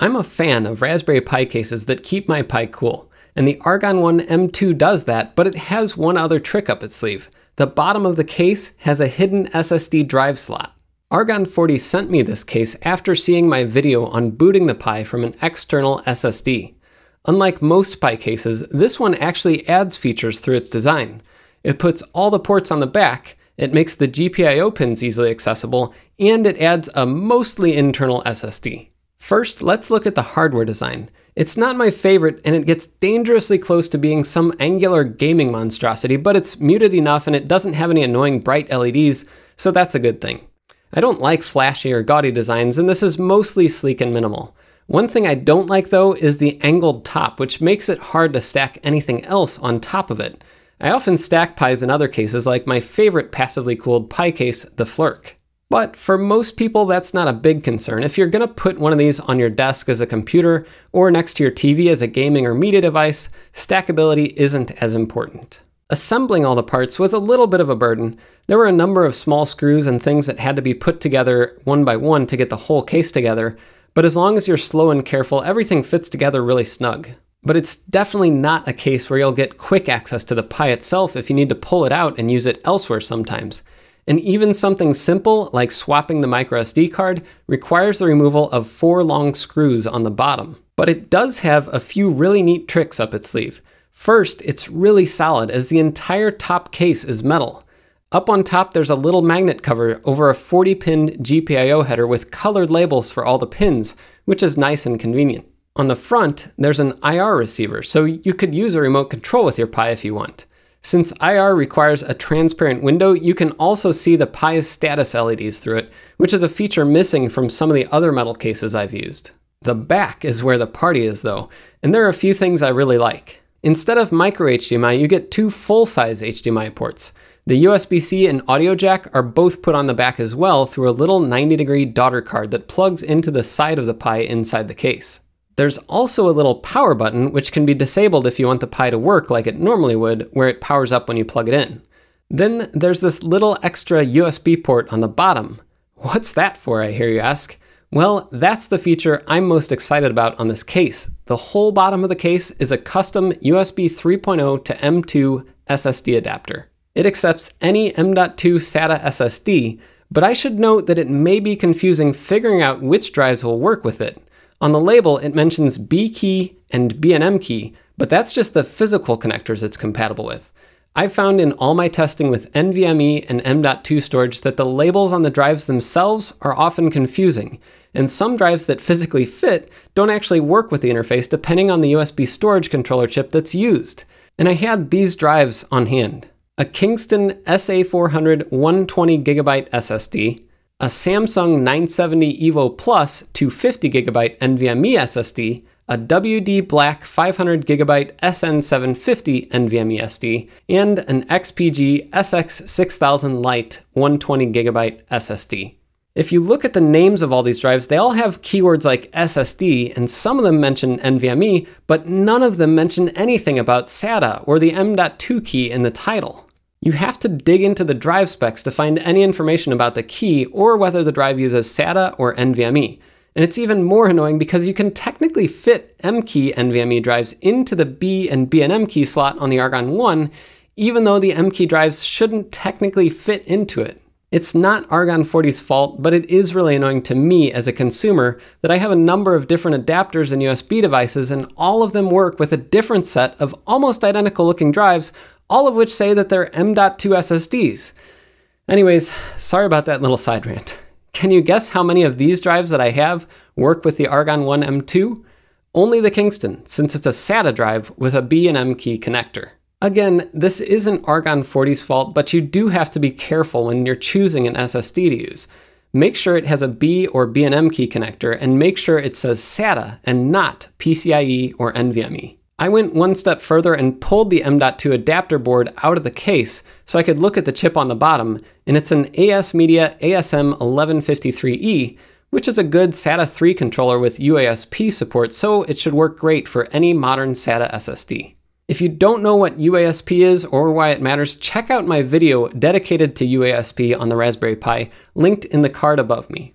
I'm a fan of Raspberry Pi cases that keep my Pi cool, and the Argon One M2 does that, but it has one other trick up its sleeve. The bottom of the case has a hidden SSD drive slot. Argon 40 sent me this case after seeing my video on booting the Pi from an external SSD. Unlike most Pi cases, this one actually adds features through its design. It puts all the ports on the back, it makes the GPIO pins easily accessible, and it adds a mostly internal SSD. First, let's look at the hardware design. It's not my favorite, and it gets dangerously close to being some angular gaming monstrosity, but it's muted enough and it doesn't have any annoying bright LEDs, so that's a good thing. I don't like flashy or gaudy designs, and this is mostly sleek and minimal. One thing I don't like though is the angled top, which makes it hard to stack anything else on top of it. I often stack pies in other cases, like my favorite passively cooled pie case, the Flirk. But for most people, that's not a big concern. If you're gonna put one of these on your desk as a computer or next to your TV as a gaming or media device, stackability isn't as important. Assembling all the parts was a little bit of a burden. There were a number of small screws and things that had to be put together one by one to get the whole case together, but as long as you're slow and careful, everything fits together really snug. But it's definitely not a case where you'll get quick access to the Pi itself if you need to pull it out and use it elsewhere sometimes. And even something simple like swapping the microSD card requires the removal of four long screws on the bottom. But it does have a few really neat tricks up its sleeve. First, it's really solid as the entire top case is metal. Up on top, there's a little magnet cover over a 40 pin GPIO header with colored labels for all the pins, which is nice and convenient. On the front, there's an IR receiver, so you could use a remote control with your Pi if you want. Since IR requires a transparent window, you can also see the Pi's status LEDs through it, which is a feature missing from some of the other metal cases I've used. The back is where the party is though, and there are a few things I really like. Instead of micro HDMI, you get two full-size HDMI ports. The USB-C and audio jack are both put on the back as well through a little 90 degree daughter card that plugs into the side of the Pi inside the case. There's also a little power button, which can be disabled if you want the Pi to work like it normally would, where it powers up when you plug it in. Then there's this little extra USB port on the bottom. What's that for, I hear you ask? Well, that's the feature I'm most excited about on this case. The whole bottom of the case is a custom USB 3.0 to M2 SSD adapter. It accepts any M.2 SATA SSD, but I should note that it may be confusing figuring out which drives will work with it. On the label, it mentions B key and BNM key, but that's just the physical connectors it's compatible with. I've found in all my testing with NVMe and M.2 storage that the labels on the drives themselves are often confusing, and some drives that physically fit don't actually work with the interface depending on the USB storage controller chip that's used. And I had these drives on hand. A Kingston SA400 120GB SSD, a Samsung 970 EVO Plus 250GB NVMe SSD, a WD Black 500GB SN750 NVMe SD, and an XPG SX6000 Lite 120GB SSD. If you look at the names of all these drives, they all have keywords like SSD, and some of them mention NVMe, but none of them mention anything about SATA or the M.2 key in the title. You have to dig into the drive specs to find any information about the key or whether the drive uses SATA or NVMe. And it's even more annoying because you can technically fit M-key NVMe drives into the B and BNM key slot on the Argon 1, even though the M-key drives shouldn't technically fit into it. It's not Argon 40's fault, but it is really annoying to me as a consumer that I have a number of different adapters and USB devices and all of them work with a different set of almost identical looking drives all of which say that they're M.2 SSDs. Anyways, sorry about that little side rant. Can you guess how many of these drives that I have work with the Argon 1 M2? Only the Kingston, since it's a SATA drive with a B and M key connector. Again, this isn't Argon 40's fault, but you do have to be careful when you're choosing an SSD to use. Make sure it has a B or B and M key connector, and make sure it says SATA and not PCIe or NVMe. I went one step further and pulled the M.2 adapter board out of the case so I could look at the chip on the bottom, and it's an AS Media ASM1153E, which is a good SATA 3 controller with UASP support, so it should work great for any modern SATA SSD. If you don't know what UASP is or why it matters, check out my video dedicated to UASP on the Raspberry Pi, linked in the card above me.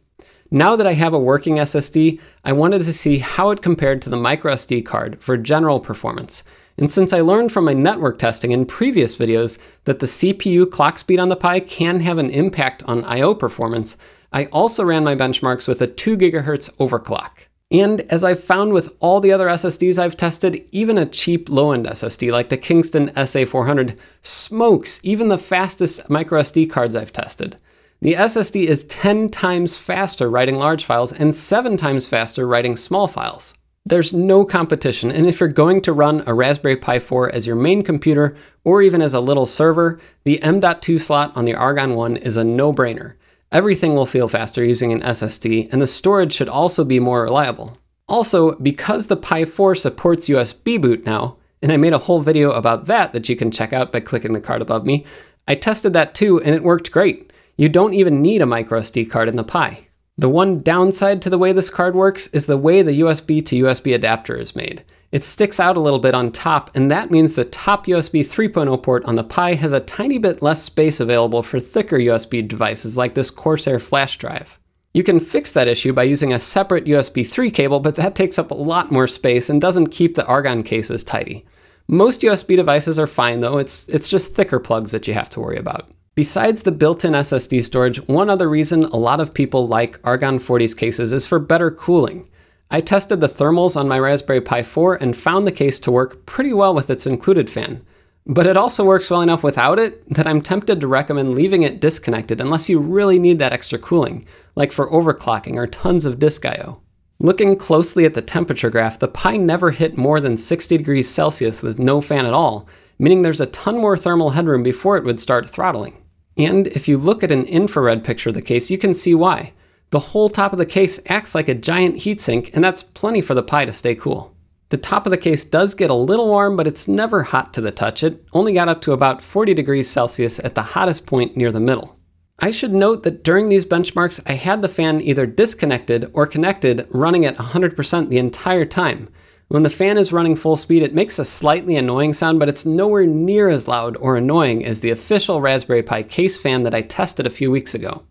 Now that I have a working SSD, I wanted to see how it compared to the microSD card for general performance. And since I learned from my network testing in previous videos that the CPU clock speed on the Pi can have an impact on I.O. performance, I also ran my benchmarks with a 2 GHz overclock. And as I've found with all the other SSDs I've tested, even a cheap low-end SSD like the Kingston SA400 smokes even the fastest microSD cards I've tested. The SSD is 10 times faster writing large files and 7 times faster writing small files. There's no competition, and if you're going to run a Raspberry Pi 4 as your main computer or even as a little server, the M.2 slot on the Argon 1 is a no-brainer. Everything will feel faster using an SSD, and the storage should also be more reliable. Also, because the Pi 4 supports USB boot now, and I made a whole video about that that you can check out by clicking the card above me, I tested that too and it worked great. You don't even need a microSD card in the Pi. The one downside to the way this card works is the way the USB to USB adapter is made. It sticks out a little bit on top, and that means the top USB 3.0 port on the Pi has a tiny bit less space available for thicker USB devices like this Corsair flash drive. You can fix that issue by using a separate USB 3 cable, but that takes up a lot more space and doesn't keep the Argon cases tidy. Most USB devices are fine though, it's, it's just thicker plugs that you have to worry about. Besides the built-in SSD storage, one other reason a lot of people like Argon 40's cases is for better cooling. I tested the thermals on my Raspberry Pi 4 and found the case to work pretty well with its included fan. But it also works well enough without it that I'm tempted to recommend leaving it disconnected unless you really need that extra cooling, like for overclocking or tons of disk I.O. Looking closely at the temperature graph, the Pi never hit more than 60 degrees Celsius with no fan at all, meaning there's a ton more thermal headroom before it would start throttling. And if you look at an infrared picture of the case, you can see why. The whole top of the case acts like a giant heatsink, and that's plenty for the Pi to stay cool. The top of the case does get a little warm, but it's never hot to the touch. It only got up to about 40 degrees Celsius at the hottest point near the middle. I should note that during these benchmarks, I had the fan either disconnected or connected running at 100% the entire time, when the fan is running full speed, it makes a slightly annoying sound, but it's nowhere near as loud or annoying as the official Raspberry Pi case fan that I tested a few weeks ago.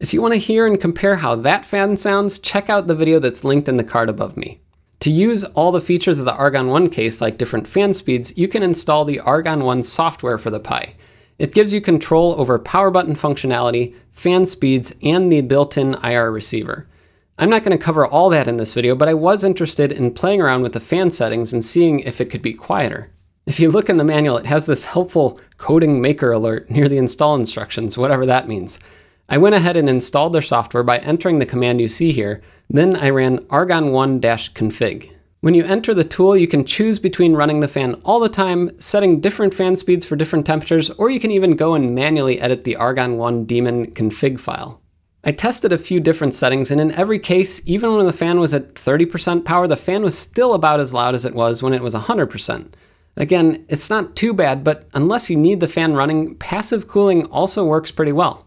If you want to hear and compare how that fan sounds, check out the video that's linked in the card above me. To use all the features of the Argon One case, like different fan speeds, you can install the Argon One software for the Pi. It gives you control over power button functionality, fan speeds, and the built-in IR receiver. I'm not going to cover all that in this video, but I was interested in playing around with the fan settings and seeing if it could be quieter. If you look in the manual, it has this helpful coding maker alert near the install instructions, whatever that means. I went ahead and installed their software by entering the command you see here, then I ran argon1-config. When you enter the tool, you can choose between running the fan all the time, setting different fan speeds for different temperatures, or you can even go and manually edit the Argon 1 daemon config file. I tested a few different settings and in every case, even when the fan was at 30% power, the fan was still about as loud as it was when it was 100%. Again, it's not too bad, but unless you need the fan running, passive cooling also works pretty well.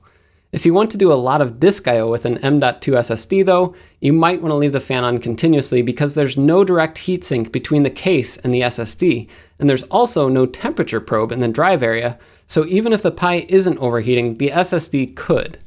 If you want to do a lot of disk I.O. with an M.2 SSD though, you might want to leave the fan on continuously because there's no direct heatsink between the case and the SSD, and there's also no temperature probe in the drive area, so even if the Pi isn't overheating, the SSD could.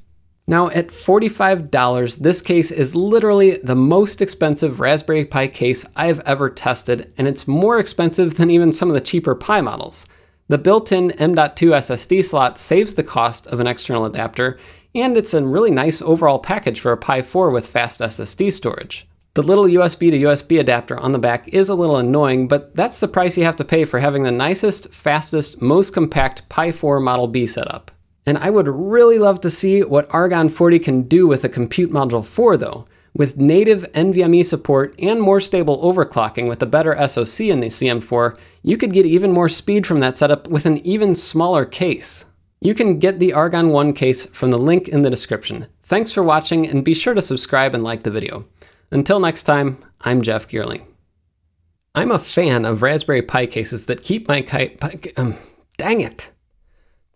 Now at $45, this case is literally the most expensive Raspberry Pi case I've ever tested, and it's more expensive than even some of the cheaper Pi models. The built-in M.2 SSD slot saves the cost of an external adapter, and it's a really nice overall package for a Pi 4 with fast SSD storage. The little USB to USB adapter on the back is a little annoying, but that's the price you have to pay for having the nicest, fastest, most compact Pi 4 Model B setup. And I would really love to see what Argon 40 can do with a Compute Module 4 though. With native NVMe support and more stable overclocking with a better SoC in the CM4, you could get even more speed from that setup with an even smaller case. You can get the Argon 1 case from the link in the description. Thanks for watching and be sure to subscribe and like the video. Until next time, I'm Jeff Geerling. I'm a fan of Raspberry Pi cases that keep my kite... um, dang it.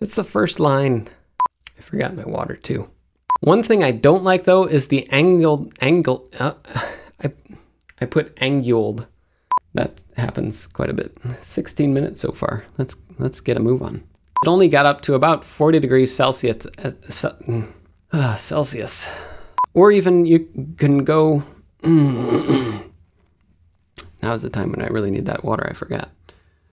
That's the first line. I forgot my water too. One thing I don't like though is the angled, angle, uh, I, I put angled. That happens quite a bit. 16 minutes so far. Let's, let's get a move on. It only got up to about 40 degrees Celsius, uh, uh, Celsius. Or even you can go, Now is the time when I really need that water, I forgot.